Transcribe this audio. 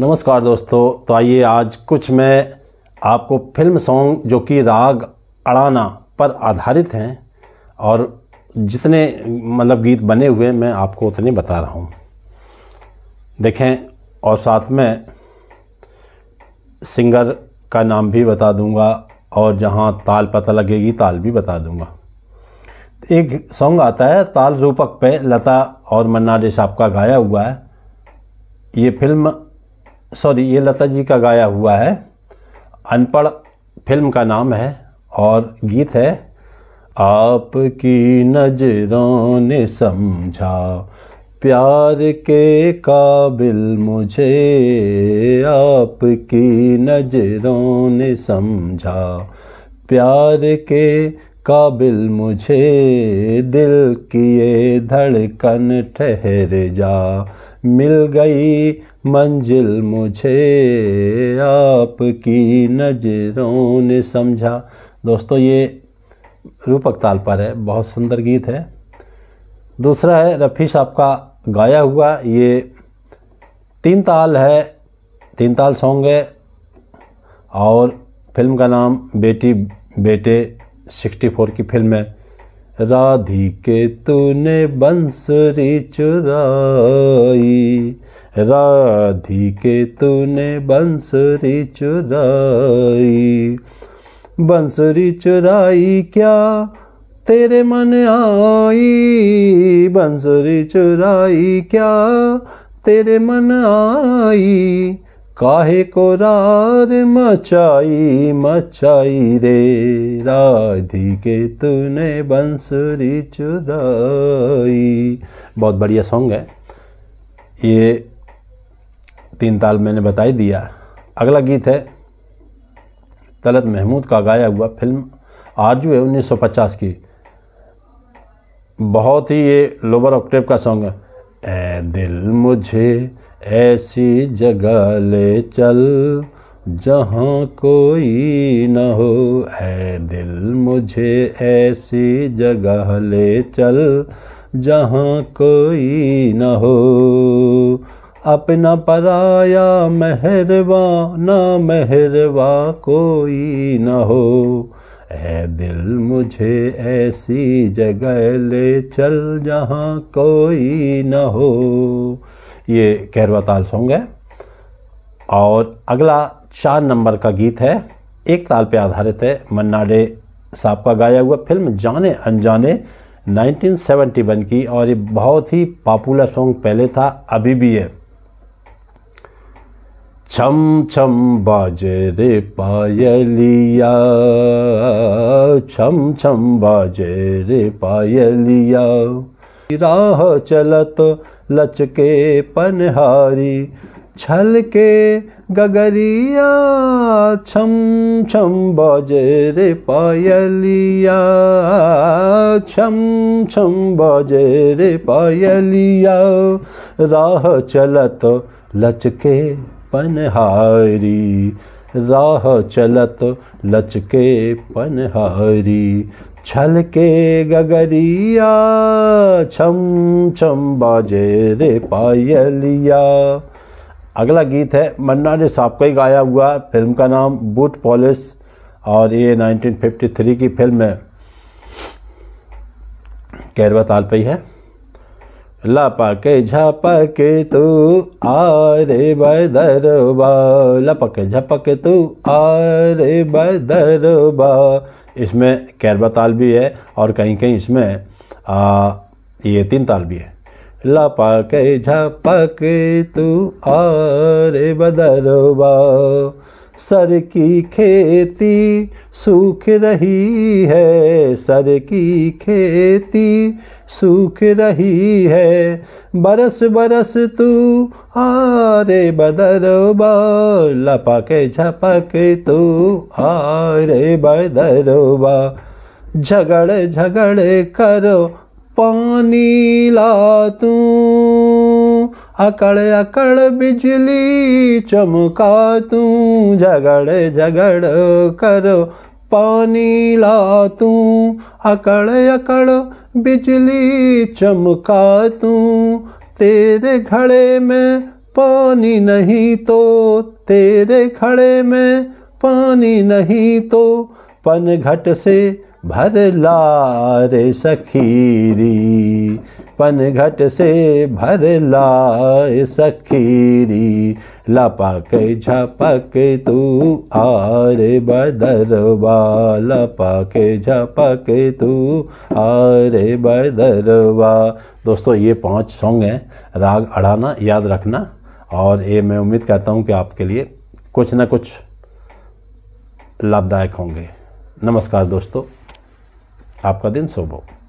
नमस्कार दोस्तों तो आइए आज कुछ मैं आपको फिल्म सॉन्ग जो कि राग अड़ाना पर आधारित हैं और जितने मतलब गीत बने हुए मैं आपको उतने बता रहा हूँ देखें और साथ में सिंगर का नाम भी बता दूंगा और जहाँ ताल पता लगेगी ताल भी बता दूंगा एक सॉन्ग आता है ताल रूपक पे लता और मन्ना डे साहब का गाया हुआ है ये फिल्म सॉरी ये लता जी का गाया हुआ है अनपढ़ फिल्म का नाम है और गीत है आपकी नजरों ने समझा प्यार के काबिल मुझे आपकी नजरों ने समझा प्यार के काबिल मुझे दिल की ये धड़कन ठहर जा मिल गई मंजिल मुझे आपकी नजरों ने समझा दोस्तों ये रूपक ताल पर है बहुत सुंदर गीत है दूसरा है रफ़ी साहब का गाया हुआ ये तीन ताल है तीन ताल सॉन्ग है और फिल्म का नाम बेटी बेटे 64 की फिल्म है राधी के तूने बंसरी चुराई राधिके तूने बंसुरी चुराई बंसुरी चुराई क्या तेरे मन आई बंसुरी चुराई क्या तेरे मन आई काहे को रार मचाई मचाई रे राधिके तूने बंसुरी चुराई बहुत बढ़िया सॉन्ग है ये तीन ताल मैंने बता ही दिया अगला गीत है तलत महमूद का गाया हुआ फिल्म आरजू है 1950 की बहुत ही ये लोबर ऑक्टेव का सॉन्ग है ए दिल मुझे ऐसी जगह ले चल जहाँ कोई न हो ऐ दिल मुझे ऐसी जगह ले चल जहाँ कोई न हो अपना पराया मेहरबा ना मेहरबा कोई न हो ऐ दिल मुझे ऐसी जगह ले चल जहाँ कोई न हो ये कहरवा ताल सॉन्ग है और अगला चार नंबर का गीत है एक ताल पे आधारित है मन्नाडे साहब का गाया हुआ फिल्म जाने अनजाने 1971 की और ये बहुत ही पॉपुलर सॉन्ग पहले था अभी भी है छम छम बाजे रे पायलिया छम छम बाजे रे पायलिया राह चलत लचके पनहारी छल के गगरिया छम छम बाजे रे पायलिया छम छम बाजे रे पायलिया राह चलत लचके पनहारी राह चलत लचके पनहारी छल के गगरिया छम छम बाजे रे पायलिया अगला गीत है मन्ना ने साहब का ही गाया हुआ फिल्म का नाम बूट पॉलिस और ये 1953 की फिल्म है कैरवा ताल पर ही है लपक झपक तू आरे बदरबा लपक झपक तू आरे बदरबा इसमें कैरबा ताल भी है और कहीं कहीं इसमें आ, ये तीन ताल भी है लपक झपक तू आरे बदरबा सर की खेती सूख रही है सर की खेती सूख रही है बरस बरस तू आ रे बदरोबा लपक झपक तू आ रे बदरोबा झगड़ झगड़ करो पानी ला तू अकड़ अकड़ बिजली चमका तू झगड़ झगड़ करो पानी ला तू अकड़ अकड़ बिजली चमका तू तेरे घड़े में पानी नहीं तो तेरे घड़े में पानी नहीं तो पन घट से भर ला रे सखीरी पन घट से भर लाए सखीरी लपक झपक तू आरे बदरवा लपक झपक तू आर बदरवा दोस्तों ये पांच सॉन्ग हैं राग अड़ाना याद रखना और ये मैं उम्मीद करता हूँ कि आपके लिए कुछ ना कुछ लाभदायक होंगे नमस्कार दोस्तों आपका दिन शुभ हो